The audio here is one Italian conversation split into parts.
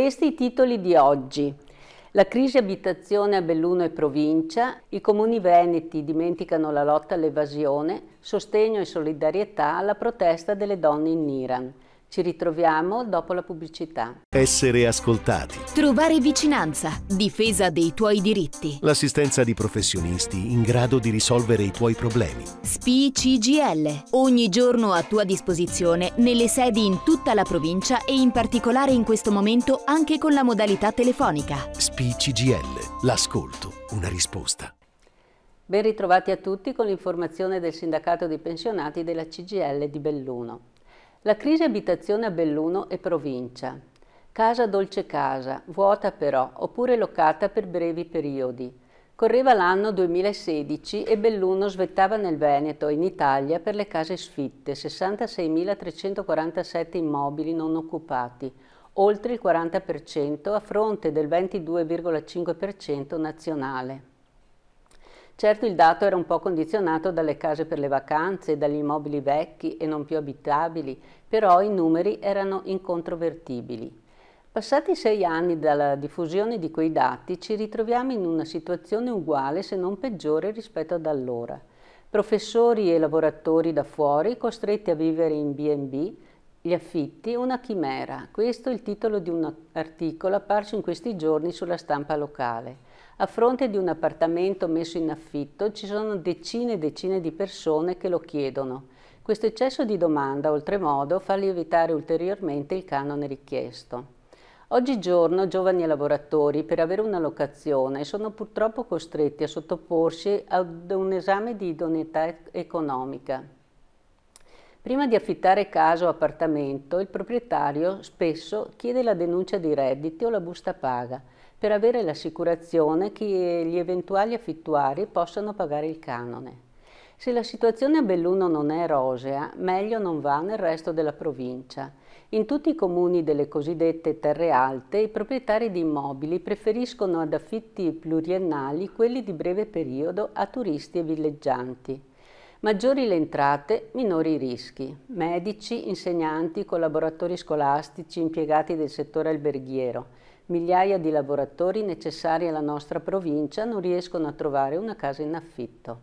questi i titoli di oggi. La crisi abitazione a Belluno e provincia, i comuni veneti dimenticano la lotta all'evasione, sostegno e solidarietà alla protesta delle donne in Iran. Ci ritroviamo dopo la pubblicità. Essere ascoltati. Trovare vicinanza. Difesa dei tuoi diritti. L'assistenza di professionisti in grado di risolvere i tuoi problemi. SPI CGL. Ogni giorno a tua disposizione nelle sedi in tutta la provincia e in particolare in questo momento anche con la modalità telefonica. SPI CGL. L'ascolto. Una risposta. Ben ritrovati a tutti con l'informazione del sindacato dei pensionati della CGL di Belluno. La crisi abitazione a Belluno e provincia. Casa dolce casa, vuota però, oppure locata per brevi periodi. Correva l'anno 2016 e Belluno svettava nel Veneto, in Italia, per le case sfitte, 66.347 immobili non occupati, oltre il 40% a fronte del 22,5% nazionale. Certo il dato era un po' condizionato dalle case per le vacanze, dagli immobili vecchi e non più abitabili, però i numeri erano incontrovertibili. Passati sei anni dalla diffusione di quei dati ci ritroviamo in una situazione uguale se non peggiore rispetto ad allora. Professori e lavoratori da fuori costretti a vivere in B&B, gli affitti, una chimera. Questo è il titolo di un articolo apparso in questi giorni sulla stampa locale. A fronte di un appartamento messo in affitto ci sono decine e decine di persone che lo chiedono. Questo eccesso di domanda, oltremodo, fa lievitare ulteriormente il canone richiesto. Oggigiorno giovani lavoratori per avere una locazione sono purtroppo costretti a sottoporsi ad un esame di idoneità economica. Prima di affittare casa o appartamento, il proprietario spesso chiede la denuncia di redditi o la busta paga, per avere l'assicurazione che gli eventuali affittuari possano pagare il canone. Se la situazione a Belluno non è rosea, meglio non va nel resto della provincia. In tutti i comuni delle cosiddette terre alte, i proprietari di immobili preferiscono ad affitti pluriennali quelli di breve periodo a turisti e villeggianti. Maggiori le entrate, minori i rischi. Medici, insegnanti, collaboratori scolastici, impiegati del settore alberghiero. Migliaia di lavoratori necessari alla nostra provincia non riescono a trovare una casa in affitto.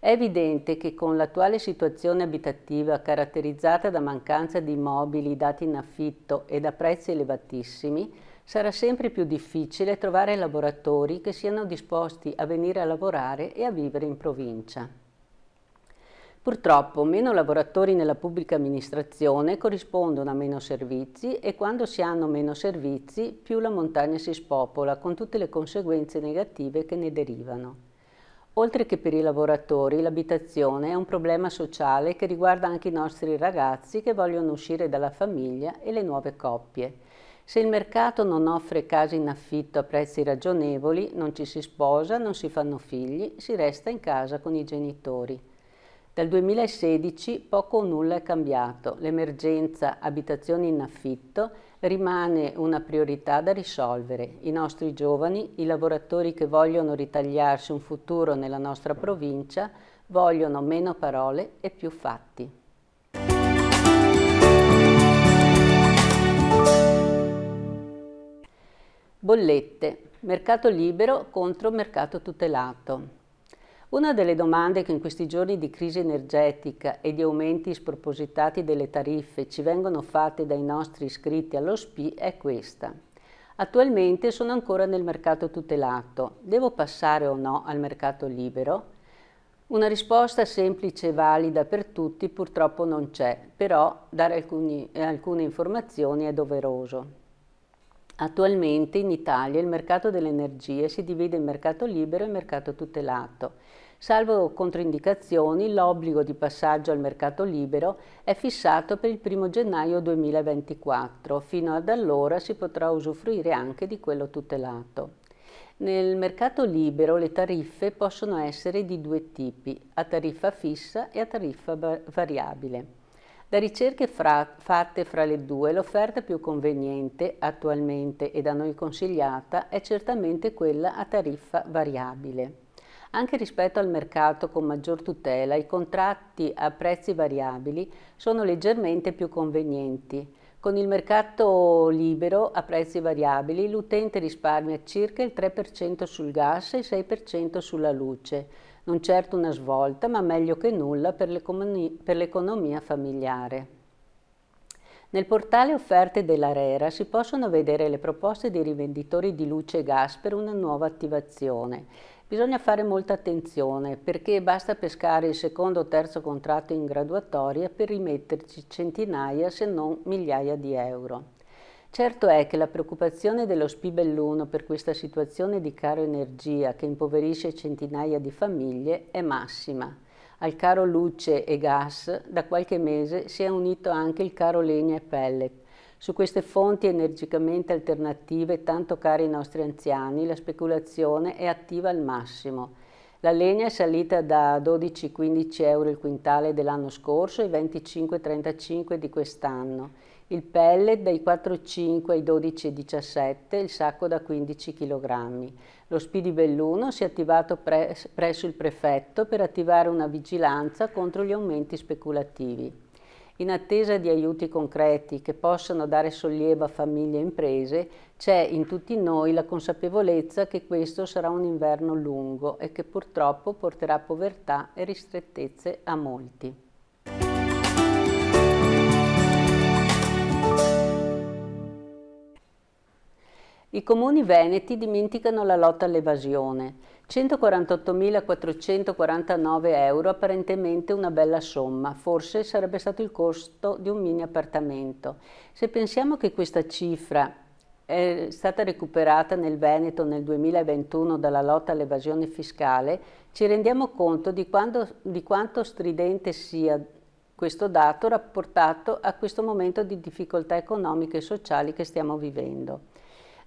È evidente che con l'attuale situazione abitativa caratterizzata da mancanza di immobili dati in affitto e da prezzi elevatissimi, sarà sempre più difficile trovare lavoratori che siano disposti a venire a lavorare e a vivere in provincia. Purtroppo meno lavoratori nella pubblica amministrazione corrispondono a meno servizi e quando si hanno meno servizi più la montagna si spopola con tutte le conseguenze negative che ne derivano. Oltre che per i lavoratori l'abitazione è un problema sociale che riguarda anche i nostri ragazzi che vogliono uscire dalla famiglia e le nuove coppie. Se il mercato non offre case in affitto a prezzi ragionevoli, non ci si sposa, non si fanno figli, si resta in casa con i genitori. Dal 2016 poco o nulla è cambiato, l'emergenza abitazioni in affitto rimane una priorità da risolvere. I nostri giovani, i lavoratori che vogliono ritagliarsi un futuro nella nostra provincia, vogliono meno parole e più fatti. Bollette. Mercato libero contro mercato tutelato. Una delle domande che in questi giorni di crisi energetica e di aumenti spropositati delle tariffe ci vengono fatte dai nostri iscritti allo SPI è questa. Attualmente sono ancora nel mercato tutelato, devo passare o no al mercato libero? Una risposta semplice e valida per tutti purtroppo non c'è, però dare alcuni, alcune informazioni è doveroso. Attualmente in Italia il mercato dell'energia si divide in mercato libero e mercato tutelato. Salvo controindicazioni, l'obbligo di passaggio al mercato libero è fissato per il 1 gennaio 2024. Fino ad allora si potrà usufruire anche di quello tutelato. Nel mercato libero le tariffe possono essere di due tipi, a tariffa fissa e a tariffa variabile. Da ricerche fra, fatte fra le due, l'offerta più conveniente attualmente e da noi consigliata è certamente quella a tariffa variabile. Anche rispetto al mercato con maggior tutela, i contratti a prezzi variabili sono leggermente più convenienti. Con il mercato libero a prezzi variabili l'utente risparmia circa il 3% sul gas e il 6% sulla luce non certo una svolta, ma meglio che nulla per l'economia familiare. Nel portale offerte dell'Arera si possono vedere le proposte dei rivenditori di luce e gas per una nuova attivazione. Bisogna fare molta attenzione perché basta pescare il secondo o terzo contratto in graduatoria per rimetterci centinaia se non migliaia di euro. Certo è che la preoccupazione dello Spibelluno per questa situazione di caro energia che impoverisce centinaia di famiglie è massima. Al caro luce e gas da qualche mese si è unito anche il caro legna e pellet. Su queste fonti energicamente alternative tanto care ai nostri anziani la speculazione è attiva al massimo. La legna è salita da 12-15 euro il quintale dell'anno scorso ai 25-35 di quest'anno il pellet dai 4,5 ai 12,17, il sacco da 15 kg. Lo Spidi Belluno si è attivato pres presso il prefetto per attivare una vigilanza contro gli aumenti speculativi. In attesa di aiuti concreti che possano dare sollievo a famiglie e imprese, c'è in tutti noi la consapevolezza che questo sarà un inverno lungo e che purtroppo porterà povertà e ristrettezze a molti. I comuni veneti dimenticano la lotta all'evasione. 148.449 euro, apparentemente una bella somma, forse sarebbe stato il costo di un mini appartamento. Se pensiamo che questa cifra è stata recuperata nel Veneto nel 2021 dalla lotta all'evasione fiscale, ci rendiamo conto di, quando, di quanto stridente sia questo dato rapportato a questo momento di difficoltà economiche e sociali che stiamo vivendo.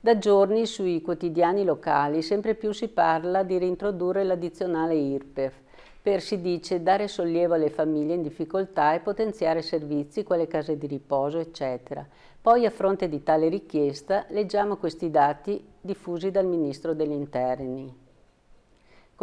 Da giorni sui quotidiani locali sempre più si parla di reintrodurre l'addizionale IRPEF per, si dice, dare sollievo alle famiglie in difficoltà e potenziare servizi quali case di riposo, eccetera. Poi a fronte di tale richiesta leggiamo questi dati diffusi dal Ministro degli Interni.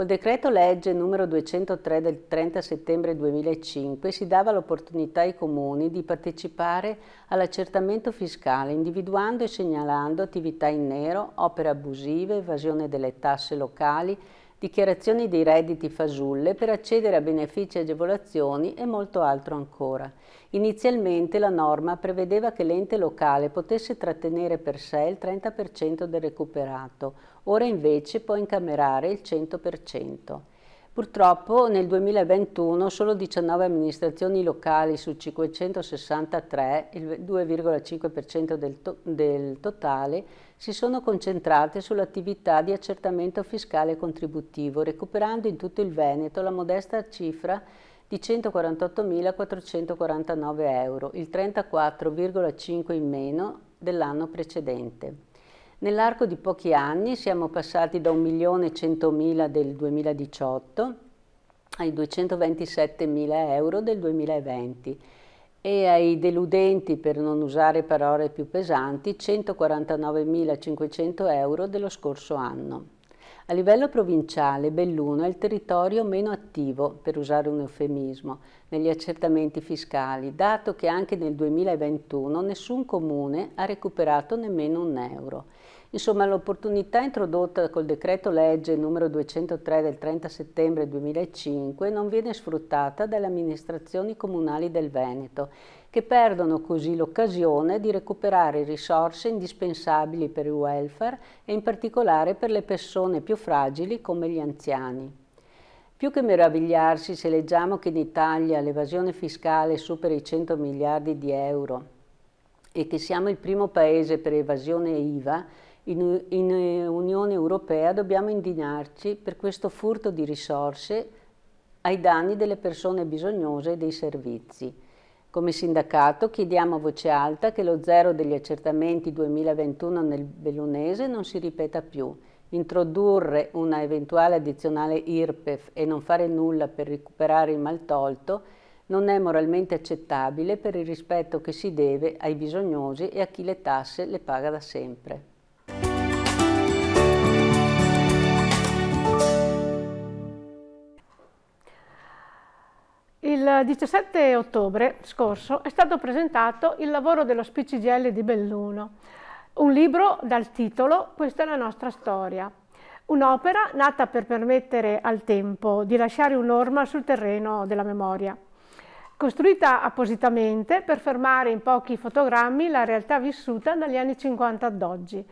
Col decreto legge numero 203 del 30 settembre 2005 si dava l'opportunità ai comuni di partecipare all'accertamento fiscale individuando e segnalando attività in nero, opere abusive, evasione delle tasse locali, dichiarazioni dei redditi fasulle per accedere a benefici e agevolazioni e molto altro ancora. Inizialmente la norma prevedeva che l'ente locale potesse trattenere per sé il 30% del recuperato, ora invece può incamerare il 100%. Purtroppo nel 2021 solo 19 amministrazioni locali su 563, il 2,5% del, to del, totale, si sono concentrate sull'attività di accertamento fiscale contributivo, recuperando in tutto il Veneto la modesta cifra di 148.449 euro, il 34,5 in meno dell'anno precedente. Nell'arco di pochi anni siamo passati da 1.100.000 del 2018 ai 227.000 euro del 2020 e ai deludenti, per non usare parole più pesanti, 149.500 euro dello scorso anno. A livello provinciale, Belluno è il territorio meno attivo, per usare un eufemismo, negli accertamenti fiscali, dato che anche nel 2021 nessun comune ha recuperato nemmeno un euro Insomma, l'opportunità introdotta col decreto legge numero 203 del 30 settembre 2005 non viene sfruttata dalle amministrazioni comunali del Veneto, che perdono così l'occasione di recuperare risorse indispensabili per il welfare e in particolare per le persone più fragili come gli anziani. Più che meravigliarsi se leggiamo che in Italia l'evasione fiscale supera i 100 miliardi di euro e che siamo il primo paese per evasione IVA, in, in eh, Unione Europea dobbiamo indignarci per questo furto di risorse ai danni delle persone bisognose e dei servizi. Come sindacato chiediamo a voce alta che lo zero degli accertamenti 2021 nel bellunese non si ripeta più. Introdurre una eventuale addizionale IRPEF e non fare nulla per recuperare il mal tolto non è moralmente accettabile per il rispetto che si deve ai bisognosi e a chi le tasse le paga da sempre. Il 17 ottobre scorso è stato presentato il lavoro dello Spicigl di Belluno, un libro dal titolo Questa è la nostra storia, un'opera nata per permettere al tempo di lasciare un'orma sul terreno della memoria, costruita appositamente per fermare in pochi fotogrammi la realtà vissuta dagli anni 50 ad oggi.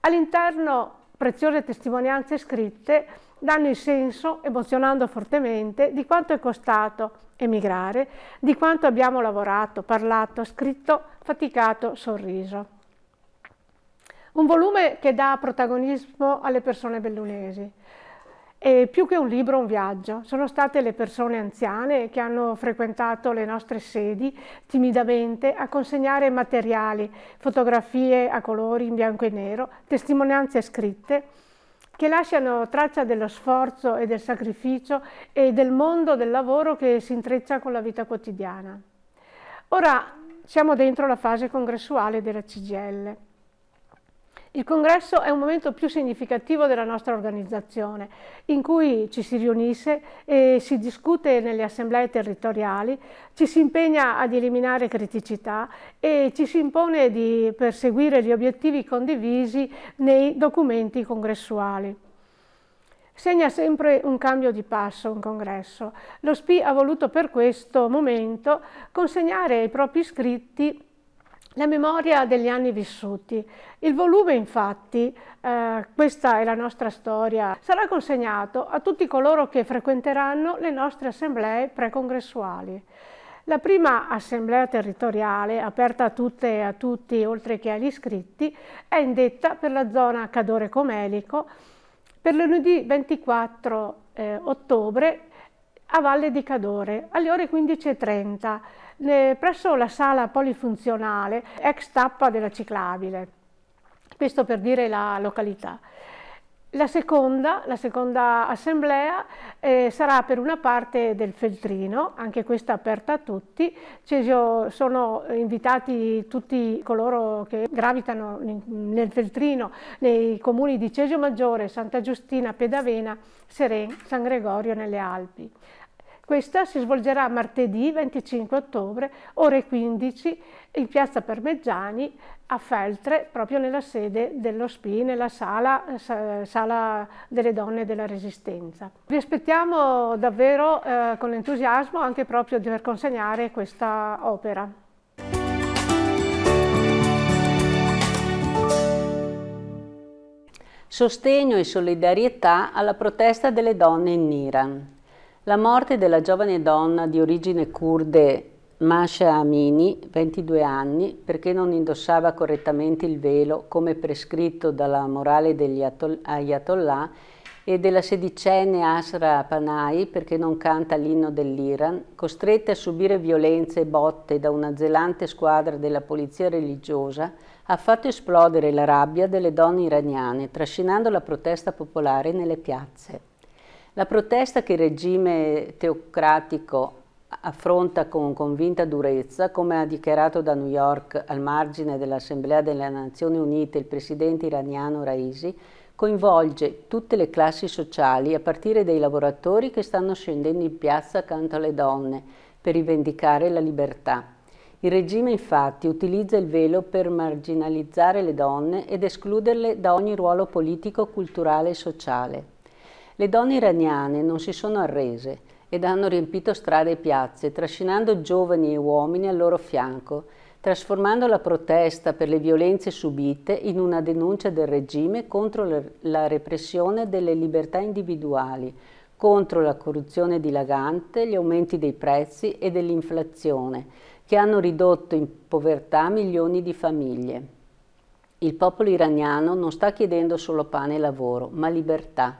All'interno preziose testimonianze scritte danno il senso, emozionando fortemente, di quanto è costato emigrare, di quanto abbiamo lavorato, parlato, scritto, faticato, sorriso. Un volume che dà protagonismo alle persone bellunesi. E più che un libro, un viaggio. Sono state le persone anziane che hanno frequentato le nostre sedi timidamente a consegnare materiali, fotografie a colori in bianco e nero, testimonianze scritte, che lasciano traccia dello sforzo e del sacrificio e del mondo del lavoro che si intreccia con la vita quotidiana. Ora siamo dentro la fase congressuale della CGL. Il congresso è un momento più significativo della nostra organizzazione, in cui ci si riunisce e si discute nelle assemblee territoriali, ci si impegna ad eliminare criticità e ci si impone di perseguire gli obiettivi condivisi nei documenti congressuali segna sempre un cambio di passo un congresso. Lo SPI ha voluto per questo momento consegnare ai propri iscritti la memoria degli anni vissuti. Il volume, infatti, eh, questa è la nostra storia, sarà consegnato a tutti coloro che frequenteranno le nostre assemblee precongressuali. La prima assemblea territoriale, aperta a tutte e a tutti oltre che agli iscritti, è indetta per la zona Cadore Comelico per lunedì 24 eh, ottobre a Valle di Cadore alle ore 15.30 presso la sala polifunzionale ex tappa della ciclabile, questo per dire la località. La seconda, la seconda assemblea eh, sarà per una parte del Feltrino, anche questa aperta a tutti. Cesio, sono invitati tutti coloro che gravitano nel Feltrino, nei comuni di Cesio Maggiore, Santa Giustina, Pedavena, Seren, San Gregorio nelle Alpi. Questa si svolgerà martedì 25 ottobre, ore 15, in piazza Permeggiani a Feltre, proprio nella sede dello SPI, nella sala, eh, sala delle donne della Resistenza. Vi aspettiamo davvero eh, con entusiasmo anche proprio di per consegnare questa opera. Sostegno e solidarietà alla protesta delle donne in Iran. La morte della giovane donna di origine curde Masha Amini, 22 anni, perché non indossava correttamente il velo come prescritto dalla morale degli Ayatollah e della sedicenne Asra Panay perché non canta l'inno dell'Iran, costrette a subire violenze e botte da una zelante squadra della polizia religiosa, ha fatto esplodere la rabbia delle donne iraniane, trascinando la protesta popolare nelle piazze. La protesta che il regime teocratico affronta con convinta durezza, come ha dichiarato da New York al margine dell'Assemblea delle Nazioni Unite il presidente iraniano Raisi, coinvolge tutte le classi sociali a partire dai lavoratori che stanno scendendo in piazza accanto alle donne per rivendicare la libertà. Il regime infatti utilizza il velo per marginalizzare le donne ed escluderle da ogni ruolo politico, culturale e sociale. Le donne iraniane non si sono arrese ed hanno riempito strade e piazze, trascinando giovani e uomini al loro fianco, trasformando la protesta per le violenze subite in una denuncia del regime contro la repressione delle libertà individuali, contro la corruzione dilagante, gli aumenti dei prezzi e dell'inflazione, che hanno ridotto in povertà milioni di famiglie. Il popolo iraniano non sta chiedendo solo pane e lavoro, ma libertà.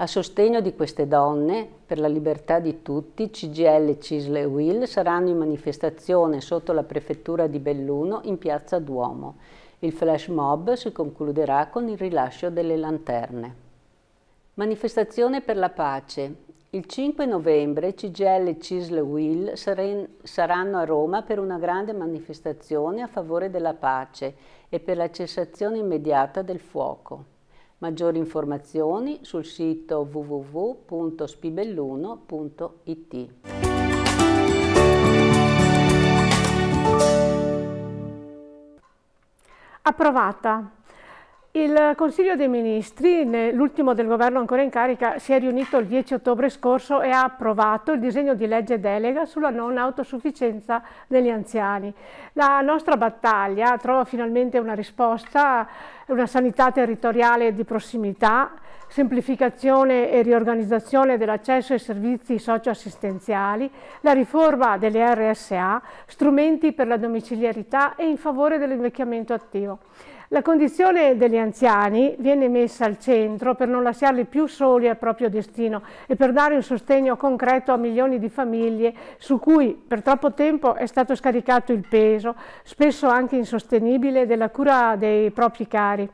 A sostegno di queste donne, per la libertà di tutti, CGL, Cisle e Will saranno in manifestazione sotto la prefettura di Belluno in piazza Duomo. Il flash mob si concluderà con il rilascio delle lanterne. Manifestazione per la pace. Il 5 novembre CGL, Cisle e Will saranno a Roma per una grande manifestazione a favore della pace e per la cessazione immediata del fuoco. Maggiori informazioni sul sito www.spibelluno.it. Approvata il Consiglio dei Ministri, l'ultimo del governo ancora in carica, si è riunito il 10 ottobre scorso e ha approvato il disegno di legge delega sulla non autosufficienza degli anziani. La nostra battaglia trova finalmente una risposta, una sanità territoriale di prossimità, semplificazione e riorganizzazione dell'accesso ai servizi socioassistenziali, la riforma delle RSA, strumenti per la domiciliarità e in favore dell'invecchiamento attivo. La condizione degli anziani viene messa al centro per non lasciarli più soli al proprio destino e per dare un sostegno concreto a milioni di famiglie su cui per troppo tempo è stato scaricato il peso, spesso anche insostenibile, della cura dei propri cari.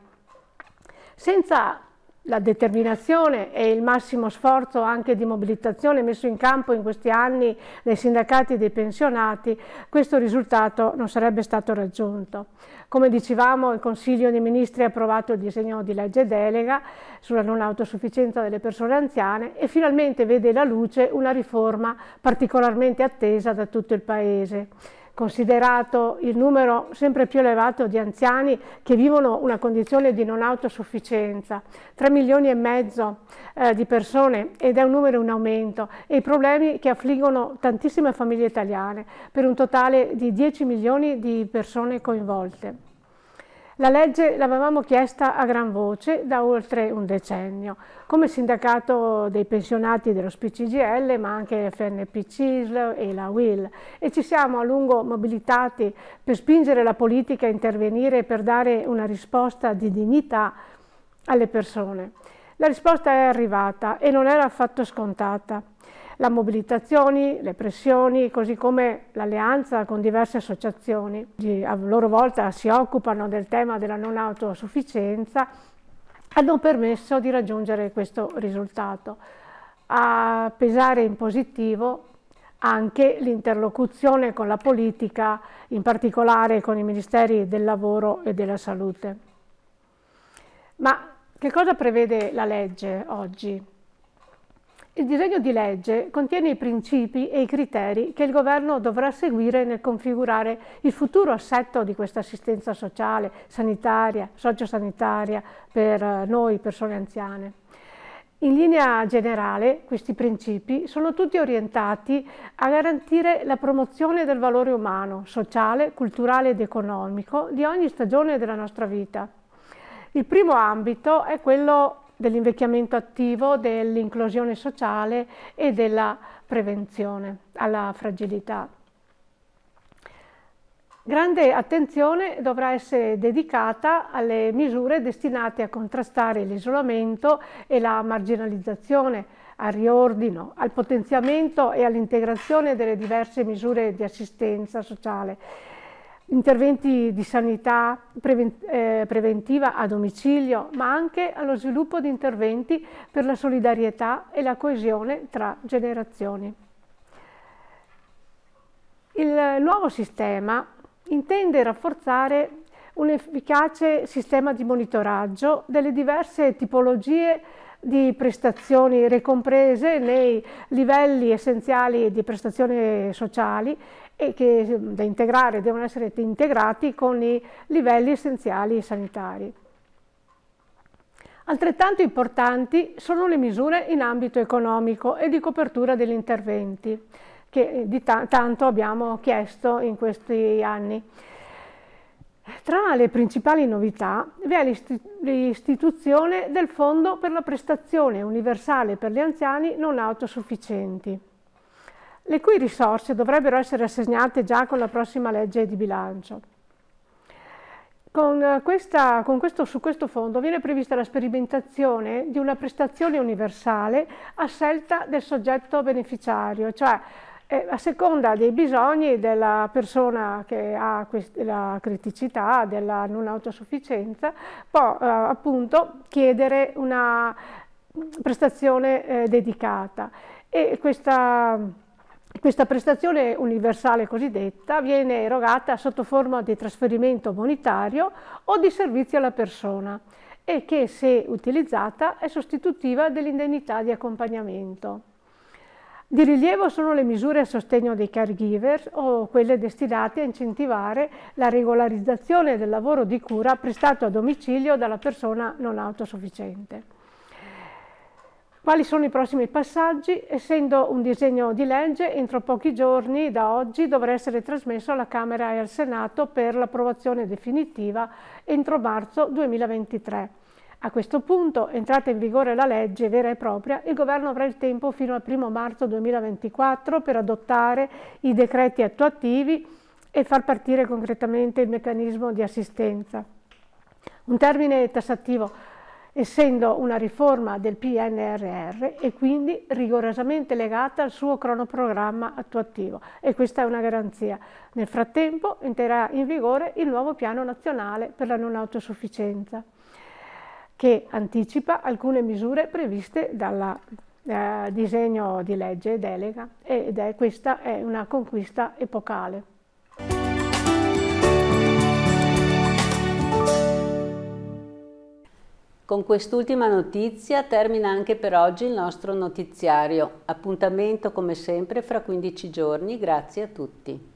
Senza la determinazione e il massimo sforzo anche di mobilitazione messo in campo in questi anni dai sindacati e dei pensionati, questo risultato non sarebbe stato raggiunto. Come dicevamo, il Consiglio dei Ministri ha approvato il disegno di legge delega sulla non autosufficienza delle persone anziane e finalmente vede la luce una riforma particolarmente attesa da tutto il Paese considerato il numero sempre più elevato di anziani che vivono una condizione di non autosufficienza, 3 milioni e mezzo eh, di persone ed è un numero in aumento e i problemi che affliggono tantissime famiglie italiane per un totale di 10 milioni di persone coinvolte. La legge l'avevamo chiesta a gran voce da oltre un decennio, come sindacato dei pensionati dello SPCGL, ma anche FNPCISL e la WIL. e ci siamo a lungo mobilitati per spingere la politica a intervenire per dare una risposta di dignità alle persone. La risposta è arrivata e non era affatto scontata la mobilitazione, le pressioni, così come l'alleanza con diverse associazioni. A loro volta si occupano del tema della non autosufficienza, hanno permesso di raggiungere questo risultato. A pesare in positivo anche l'interlocuzione con la politica, in particolare con i ministeri del lavoro e della salute. Ma che cosa prevede la legge oggi? Il disegno di legge contiene i principi e i criteri che il governo dovrà seguire nel configurare il futuro assetto di questa assistenza sociale, sanitaria, sociosanitaria per eh, noi persone anziane. In linea generale questi principi sono tutti orientati a garantire la promozione del valore umano, sociale, culturale ed economico di ogni stagione della nostra vita. Il primo ambito è quello dell'invecchiamento attivo, dell'inclusione sociale e della prevenzione alla fragilità. Grande attenzione dovrà essere dedicata alle misure destinate a contrastare l'isolamento e la marginalizzazione, al riordino, al potenziamento e all'integrazione delle diverse misure di assistenza sociale interventi di sanità eh, preventiva a domicilio, ma anche allo sviluppo di interventi per la solidarietà e la coesione tra generazioni. Il nuovo sistema intende rafforzare un efficace sistema di monitoraggio delle diverse tipologie di prestazioni ricomprese nei livelli essenziali di prestazioni sociali e che da integrare devono essere integrati con i livelli essenziali sanitari. Altrettanto importanti sono le misure in ambito economico e di copertura degli interventi che eh, di ta tanto abbiamo chiesto in questi anni. Tra le principali novità vi è l'istituzione del Fondo per la prestazione universale per gli anziani non autosufficienti le cui risorse dovrebbero essere assegnate già con la prossima legge di bilancio. Con eh, questa, con questo, su questo fondo viene prevista la sperimentazione di una prestazione universale a scelta del soggetto beneficiario, cioè eh, a seconda dei bisogni della persona che ha la criticità, della non autosufficienza, può eh, appunto chiedere una prestazione eh, dedicata. E questa questa prestazione universale cosiddetta viene erogata sotto forma di trasferimento monetario o di servizio alla persona e che, se utilizzata, è sostitutiva dell'indennità di accompagnamento. Di rilievo sono le misure a sostegno dei caregivers o quelle destinate a incentivare la regolarizzazione del lavoro di cura prestato a domicilio dalla persona non autosufficiente. Quali sono i prossimi passaggi? Essendo un disegno di legge, entro pochi giorni da oggi dovrà essere trasmesso alla Camera e al Senato per l'approvazione definitiva entro marzo 2023. A questo punto, entrata in vigore la legge vera e propria, il Governo avrà il tempo fino al 1 marzo 2024 per adottare i decreti attuativi e far partire concretamente il meccanismo di assistenza. Un termine tassativo essendo una riforma del PNRR e quindi rigorosamente legata al suo cronoprogramma attuativo e questa è una garanzia. Nel frattempo entrerà in vigore il nuovo piano nazionale per la non autosufficienza che anticipa alcune misure previste dal eh, disegno di legge delega ed è questa è una conquista epocale. Con quest'ultima notizia termina anche per oggi il nostro notiziario. Appuntamento come sempre fra 15 giorni. Grazie a tutti.